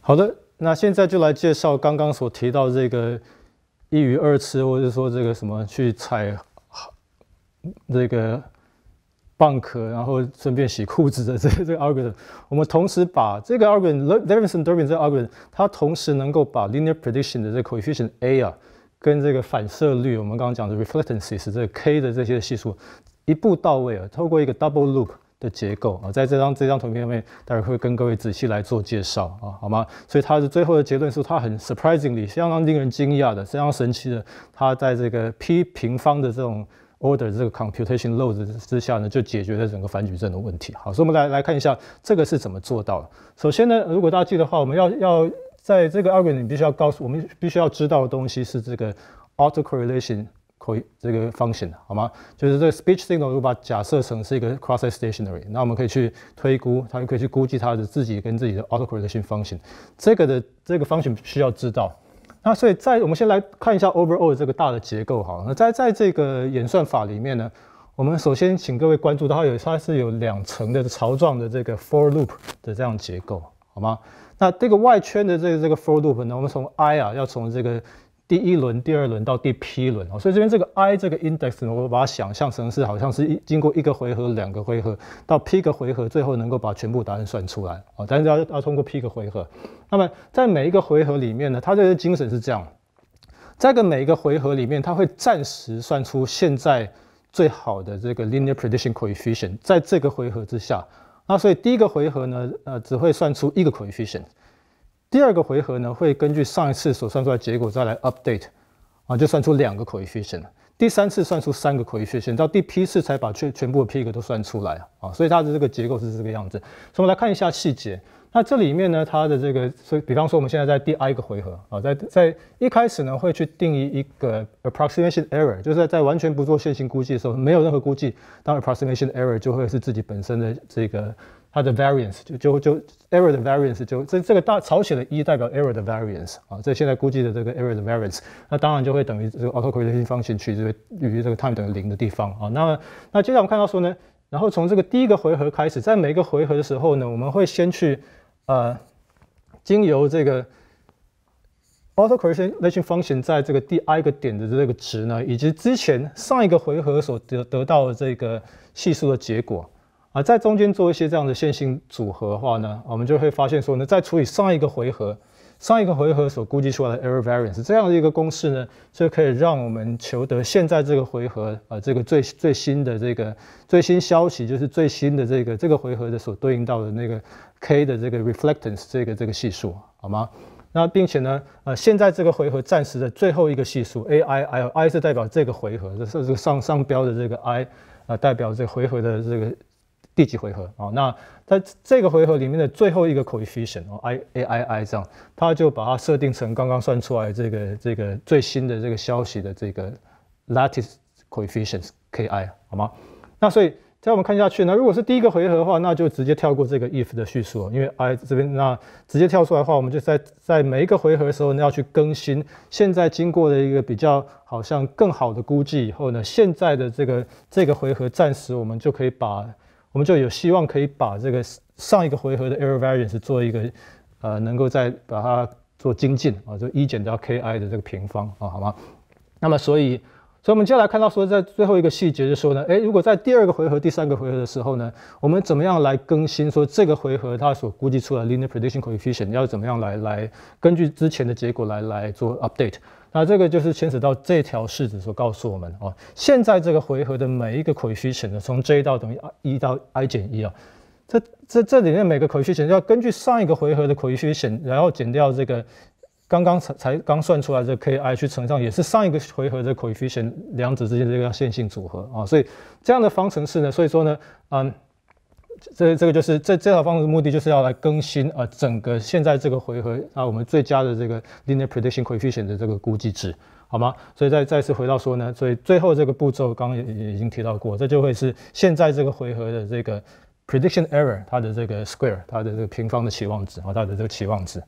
好的，那现在就来介绍刚刚所提到这个一鱼二吃，或者说这个什么去采这个蚌壳，然后顺便洗裤子的这个、这个 algorithm。我们同时把这个 a l g o r i t h m d a v i d s o n d u g l a s 这个 algorithm，它同时能够把 linear prediction 的这个 coefficient a 啊，跟这个反射率，我们刚刚讲的 reflectances 这个 k 的这些系数，一步到位啊，透过一个 double loop。的结构啊，在这张这张图片上面，待会会跟各位仔细来做介绍啊，好吗？所以它的最后的结论是，它很 surprising，l y 相当令人惊讶的，非常神奇的，它在这个 p 平方的这种 order 这个 computation load 之下呢，就解决了整个反矩阵的问题。好，所以我们来来看一下这个是怎么做到的。首先呢，如果大家记得话，我们要要在这个 algorithm，必须要告诉我们必须要知道的东西是这个 autocorrelation。会这个 function 好吗？就是这个 speech signal，如果把假设成是一个 cross stationary，那我们可以去推估，它就可以去估计它的自己跟自己的 autocorrelation function。这个的这个 function 需要知道。那所以在我们先来看一下 overall 这个大的结构哈。那在在这个演算法里面呢，我们首先请各位关注到它有它是有两层的槽状的这个 for loop 的这样结构，好吗？那这个外圈的这这个 for loop 呢，我们从 i 啊要从这个。第一轮、第二轮到第 P 轮哦，所以这边这个 I 这个 index 呢，我把它想象成是，好像是一经过一个回合、两个回合到 P 个回合，最后能够把全部答案算出来哦。但是要要通过 P 个回合。那么在每一个回合里面呢，它个精神是这样，在个每一个回合里面，它会暂时算出现在最好的这个 linear prediction coefficient，在这个回合之下，那所以第一个回合呢，呃，只会算出一个 coefficient。第二个回合呢，会根据上一次所算出来结果再来 update，啊，就算出两个 coefficient。第三次算出三个 coefficient，到第批次才把全全部的 p i g 都算出来啊！所以它的这个结构是这个样子。所以我们来看一下细节。那这里面呢，它的这个，所以比方说我们现在在第二个回合啊，在在一开始呢，会去定义一个 approximation error，就是在在完全不做线性估计的时候，没有任何估计，当 approximation error 就会是自己本身的这个。它的 variance 就就就 error 的 variance 就这这个大朝鲜的一代表 error 的 variance 啊，这现在估计的这个 error 的 variance，那当然就会等于这个 autocorrelation function 曲线于这个 time 等于零的地方啊。那那接下来我们看到说呢，然后从这个第一个回合开始，在每个回合的时候呢，我们会先去呃，经由这个 autocorrelation function 在这个第 i 个点的这个值呢，以及之前上一个回合所得得到的这个系数的结果。啊，在中间做一些这样的线性组合的话呢，我们就会发现说呢，再除以上一个回合、上一个回合所估计出来的 error variance，这样的一个公式呢，就可以让我们求得现在这个回合啊，这个最最新的这个最新消息，就是最新的这个这个回合的所对应到的那个 k 的这个 reflectance 这个这个系数，好吗？那并且呢，呃，现在这个回合暂时的最后一个系数 a i l i 是代表这个回合，这是上上标的这个 i，啊，代表这回合的这个。第几回合啊？那在这个回合里面的最后一个 coefficient，i 哦 a i i 这样，他就把它设定成刚刚算出来这个这个最新的这个消息的这个 l a t t i c e coefficients k i 好吗？那所以，在我们看下去呢，如果是第一个回合的话，那就直接跳过这个 if 的叙述，因为 i 这边那直接跳出来的话，我们就在在每一个回合的时候，呢要去更新现在经过的一个比较好像更好的估计以后呢，现在的这个这个回合暂时我们就可以把。我们就有希望可以把这个上一个回合的 error variance 做一个呃，能够再把它做精进啊，就一减到 ki 的这个平方啊，好吗？那么所以，所以我们接下来看到说，在最后一个细节就说呢，哎，如果在第二个回合、第三个回合的时候呢，我们怎么样来更新说这个回合它所估计出来的 linear prediction coefficient 要怎么样来来根据之前的结果来来做 update。那这个就是牵扯到这条式子所告诉我们哦，现在这个回合的每一个 coefficient 呢，从 j 到等于 i，到 i 减一啊，这这这里面每个 coefficient 要根据上一个回合的 coefficient，然后减掉这个刚刚才才刚算出来的 k i 去乘上也是上一个回合的 coefficient 两者之间的这个线性组合啊，所以这样的方程式呢，所以说呢，嗯。这这个就是这这套方式的目的，就是要来更新呃整个现在这个回合啊，我们最佳的这个 linear prediction coefficient 的这个估计值，好吗？所以再再次回到说呢，所以最后这个步骤刚刚也已经提到过，这就会是现在这个回合的这个 prediction error 它的这个 square 它的这个平方的期望值啊，它的这个期望值。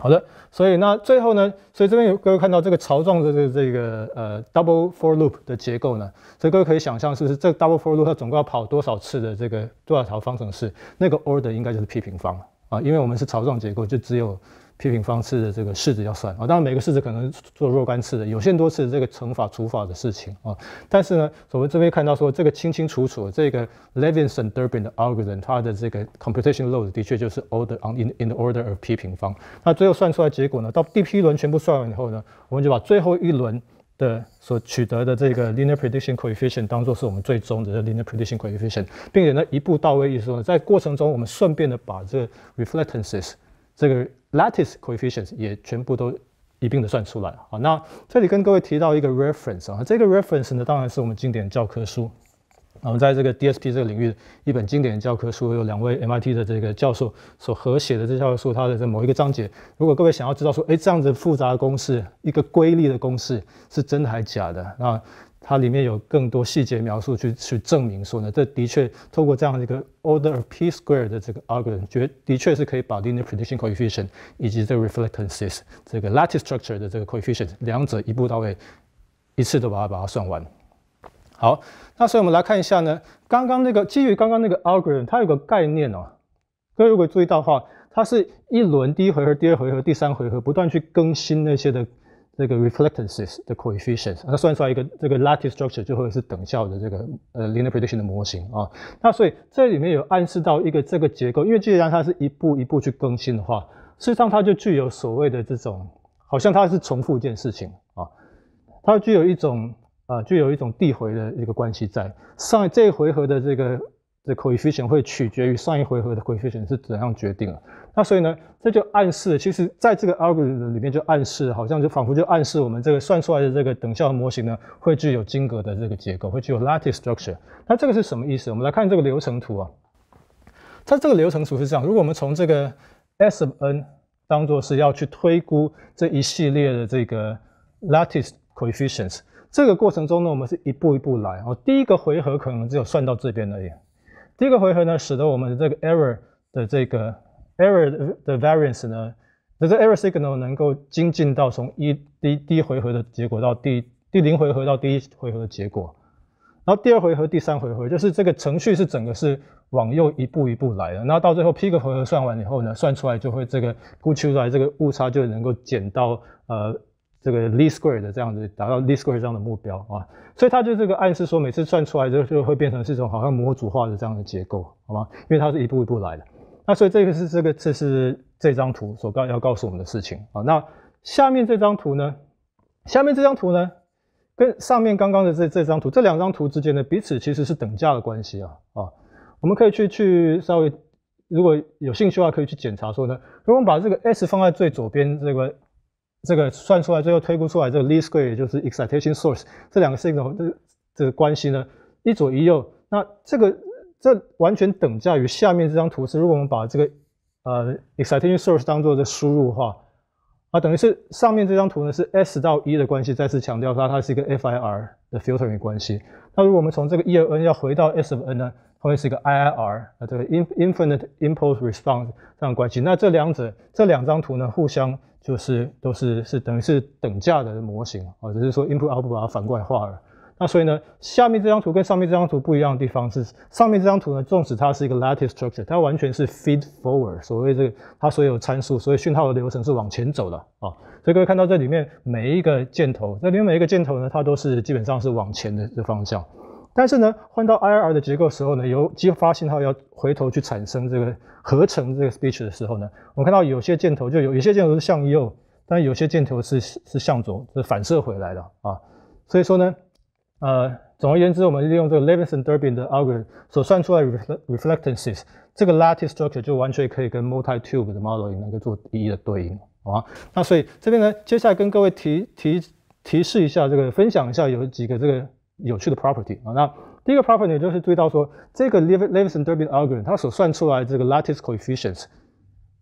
好的，所以那最后呢？所以这边有各位看到这个槽状的这个呃 double for loop 的结构呢，所以各位可以想象，是不是这 double for loop 它总共要跑多少次的这个多少条方程式？那个 order 应该就是 p 平方啊，因为我们是槽状结构，就只有。批评方式的这个式子要算啊，当然每个式子可能做若干次的有限多次的这个乘法除法的事情啊，但是呢，我们这边看到说这个清清楚楚，这个 Levinson-Durbin 的 algorithm 它的这个 computation load 的确就是 order on in in the order of p 平方。那最后算出来结果呢，到第 p 轮全部算完以后呢，我们就把最后一轮的所取得的这个 linear prediction coefficient 当作是我们最终的 linear prediction coefficient，并且呢，一步到位，意思说在过程中我们顺便的把这 reflectances 这个 Lattice coefficients 也全部都一并的算出来啊。那这里跟各位提到一个 reference 啊，这个 reference 呢当然是我们经典教科书。我们在这个 DSP 这个领域，一本经典教科书，有两位 MIT 的这个教授所合写的这教科书，它的这某一个章节，如果各位想要知道说，哎，这样子复杂的公式，一个规律的公式是真的还假的那它里面有更多细节描述，去去证明说呢，这的确透过这样的一个 order of p square 的这个 algorithm，绝，的确是可以绑定的 p r e d i c t i o n coefficient 以及这个 reflectances 这个 lattice structure 的这个 coefficient 两者一步到位，一次都把它把它算完。好，那所以我们来看一下呢，刚刚那个基于刚刚那个 algorithm，它有个概念哦，各位如果注意到的话，它是一轮第一回合、第二回合、第三回合不断去更新那些的。这个 reflectances 的 coefficients，它算出来一个这个 lattice structure 就会是等效的这个呃 linear prediction 的模型啊。那所以这里面有暗示到一个这个结构，因为既然它是一步一步去更新的话，事实上它就具有所谓的这种，好像它是重复一件事情啊，它具有一种啊具有一种递回的一个关系在上这一回合的这个。这 coefficient 会取决于上一回合的 coefficient 是怎样决定了。那所以呢，这就暗示，其实在这个 algorithm 里面就暗示，好像就仿佛就暗示我们这个算出来的这个等效模型呢，会具有晶格的这个结构，会具有 lattice structure。那这个是什么意思？我们来看这个流程图啊。它这个流程图是这样：如果我们从这个 S of N 当做是要去推估这一系列的这个 lattice coefficients，这个过程中呢，我们是一步一步来。哦，第一个回合可能只有算到这边而已。第一个回合呢，使得我们的这个 error 的这个 error 的 variance 呢，那这 error signal 能够精进到从一第第一回合的结果到第第零回合到第一回合的结果，然后第二回合、第三回合，就是这个程序是整个是往右一步一步来的。那到最后 P 个回合算完以后呢，算出来就会这个估计出来这个误差就能够减到呃。这个 least square 的这样子达到 least square 这样的目标啊，所以它就这个暗示说，每次算出来就就会变成是一种好像模组化的这样的结构，好吗？因为它是一步一步来的。那所以这个是这个这是这张图所告要告诉我们的事情啊。那下面这张图呢？下面这张图呢？跟上面刚刚的这这张图，这两张图之间呢彼此其实是等价的关系啊啊。我们可以去去稍微，如果有兴趣的话，可以去检查说呢，如果我们把这个 s 放在最左边这个。这个算出来，最后推估出来，这个 Li square 也就是 excitation source 这两个 signal 的的关系呢，一左一右。那这个这完全等价于下面这张图是，如果我们把这个呃 excitation source 当做的输入话，啊，等于是上面这张图呢是 s 到 e 的关系。再次强调它，它是一个 FIR 的 filtering 关系。那如果我们从这个 e 和 n 要回到 s_of_n 呢？后面是一个 IIR，啊，这个 infinite impulse response 这样关系。那这两者这两张图呢，互相就是都是是等于是等价的模型啊，只是说 input output 反过来画了。那所以呢，下面这张图跟上面这张图不一样的地方是，上面这张图呢，纵使它是一个 lattice structure，它完全是 feed forward，所谓这个它所有参数，所以讯号的流程是往前走的啊。所以各位看到这里面每一个箭头，这里面每一个箭头呢，它都是基本上是往前的这方向。但是呢，换到 i r r 的结构时候呢，由激发信号要回头去产生这个合成这个 speech 的时候呢，我们看到有些箭头就有一些箭头是向右，但有些箭头是是向左，是反射回来的啊。所以说呢，呃，总而言之，我们利用这个 Levinson-Durbin 的 algorithm 所算出来 reflectances，这个 lattice structure 就完全可以跟 multi-tube 的 model i n g 能够做一一的对应好啊。那所以这边呢，接下来跟各位提提提示一下，这个分享一下有几个这个。有趣的 property 啊，那第一个 property 就是注意到说，这个 Levinson-Durbin algorithm 它所算出来这个 lattice coefficients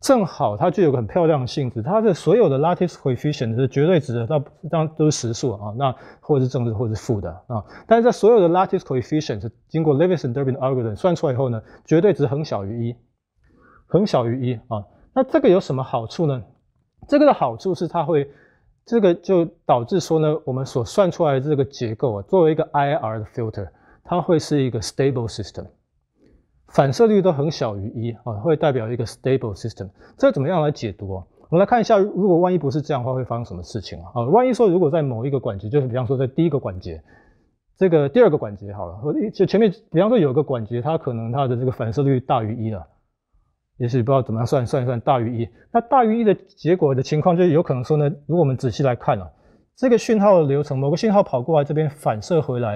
正好它具有个很漂亮的性质，它的所有的 lattice coefficients 是绝对值，它当然都是实数啊，那或者是正的，或者是负的啊。但是在所有的 lattice coefficients 经过 Levinson-Durbin 的 algorithm 算出来以后呢，绝对值很小于一，很小于一啊。那这个有什么好处呢？这个的好处是它会。这个就导致说呢，我们所算出来的这个结构啊，作为一个 i r 的 filter，它会是一个 stable system，反射率都很小于一啊，会代表一个 stable system。这怎么样来解读啊？我们来看一下，如果万一不是这样的话，会发生什么事情啊？啊，万一说如果在某一个管节，就是比方说在第一个管节，这个第二个管节好了，或就前面比方说有一个管节，它可能它的这个反射率大于一了。也许不知道怎么样算，算一算大于一。那大于一的结果的情况，就有可能说呢，如果我们仔细来看啊，这个讯号的流程，某个讯号跑过来这边反射回来，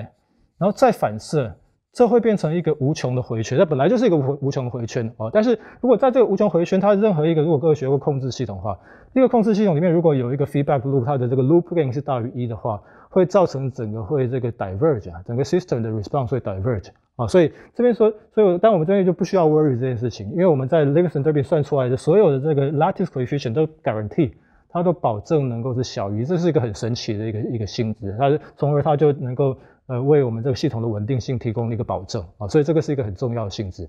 然后再反射。这会变成一个无穷的回圈，那本来就是一个无无穷回圈哦。但是如果在这个无穷回圈，它任何一个，如果各位学过控制系统的话，一个控制系统里面如果有一个 feedback loop，它的这个 loop gain 是大于一的话，会造成整个会这个 diverge 啊，整个 system 的 response 会 diverge 啊。所以这边说，所以当我们这边就不需要 worry 这件事情，因为我们在 l i n s c h i t z 边算出来的所有的这个 l a t t i c e c o f f i c i e n 都 guarantee，它都保证能够是小于，这是一个很神奇的一个一个性质，它从而它就能够。呃，为我们这个系统的稳定性提供了一个保证啊，所以这个是一个很重要的性质。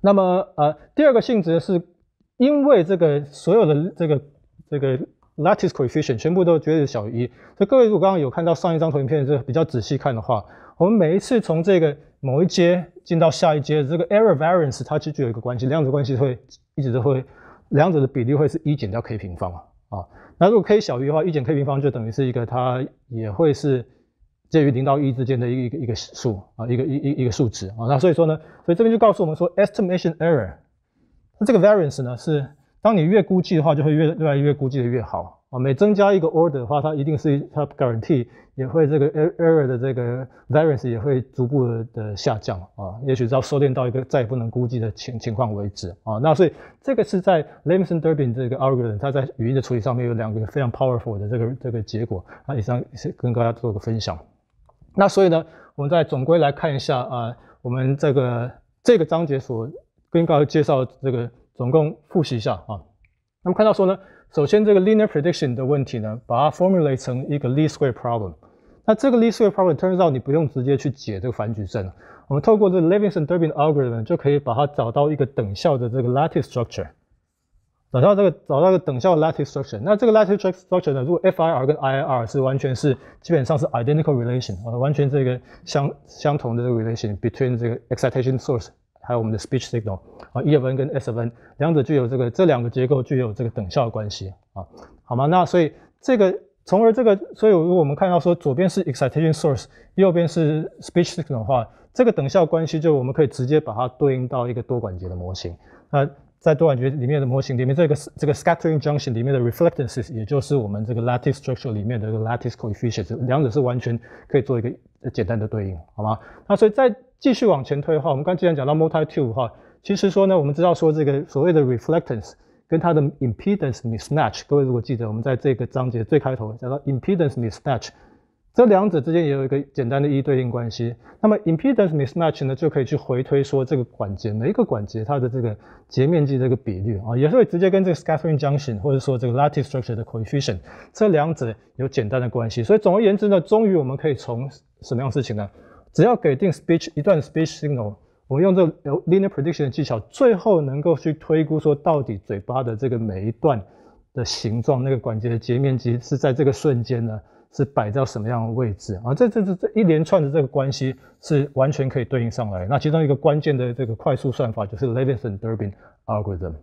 那么，呃，第二个性质是，因为这个所有的这个这个 lattice coefficient 全部都绝对小于一。所以各位如果刚刚有看到上一张投影片，就比较仔细看的话，我们每一次从这个某一阶进到下一阶，这个 error variance 它其实有一个关系，两者关系会一直都会，两者的比例会是一减掉 k 平方啊。啊，那如果 k 小于的话，一减 k 平方就等于是一个，它也会是。介于零到一之间的一个一个数啊，一个一一一个数值啊，那所以说呢，所以这边就告诉我们说，estimation error，那这个 variance 呢是，当你越估计的话，就会越越来越估计的越好啊，每增加一个 order 的话，它一定是它 guarantee 也会这个 error 的这个 variance 也会逐步的下降啊，也许到收敛到一个再也不能估计的情情况为止啊，那所以这个是在 l a m e s o n d u r b i n 这个 algorithm，它在语音的处理上面有两个非常 powerful 的这个这个结果，那以上是跟大家做个分享。那所以呢，我们再总归来看一下啊，我们这个这个章节所跟刚位介绍这个，总共复习一下啊。那么看到说呢，首先这个 linear prediction 的问题呢，把它 formulate 成一个 least square problem。那这个 least square problem turns out 你不用直接去解这个反矩阵，我们透过这个 Levinson-Durbin algorithm 就可以把它找到一个等效的这个 lattice structure。找到这个，找到个等效 lattice structure。那这个 lattice structure 呢？如果 FIR 跟 IIR 是完全是，基本上是 identical relation 啊，完全这个相相同的这个 relation between 这个 excitation source 还有我们的 speech signal 啊，e_n of 跟 s_n，of 两者具有这个这两个结构具有这个等效关系啊，好吗？那所以这个，从而这个，所以如果我们看到说左边是 excitation source，右边是 speech signal 的话，这个等效关系就我们可以直接把它对应到一个多管节的模型那在多感觉里面的模型里面，这个这个 scattering junction 里面的 reflectances，也就是我们这个 lattice structure 里面的 lattice coefficient，两者是完全可以做一个简单的对应，好吗？那所以再继续往前推的话，我们刚既然讲到 multi two 哈，其实说呢，我们知道说这个所谓的 reflectance 跟它的 impedance mismatch，各位如果记得，我们在这个章节最开头讲到 impedance mismatch。这两者之间也有一个简单的一对应关系。那么 impedance mismatch 呢，就可以去回推说这个管节每一个管节它的这个截面积这个比率啊，也是会直接跟这个 scattering junction 或者说这个 lattice structure 的 coefficient 这两者有简单的关系。所以总而言之呢，终于我们可以从什么样事情呢？只要给定 speech 一段 speech signal，我们用这 linear prediction 的技巧，最后能够去推估说到底嘴巴的这个每一段的形状，那个管节的截面积是在这个瞬间呢？是摆到什么样的位置啊？这、这、这这一连串的这个关系是完全可以对应上来。那其中一个关键的这个快速算法就是 Levinson-Durbin algorithm。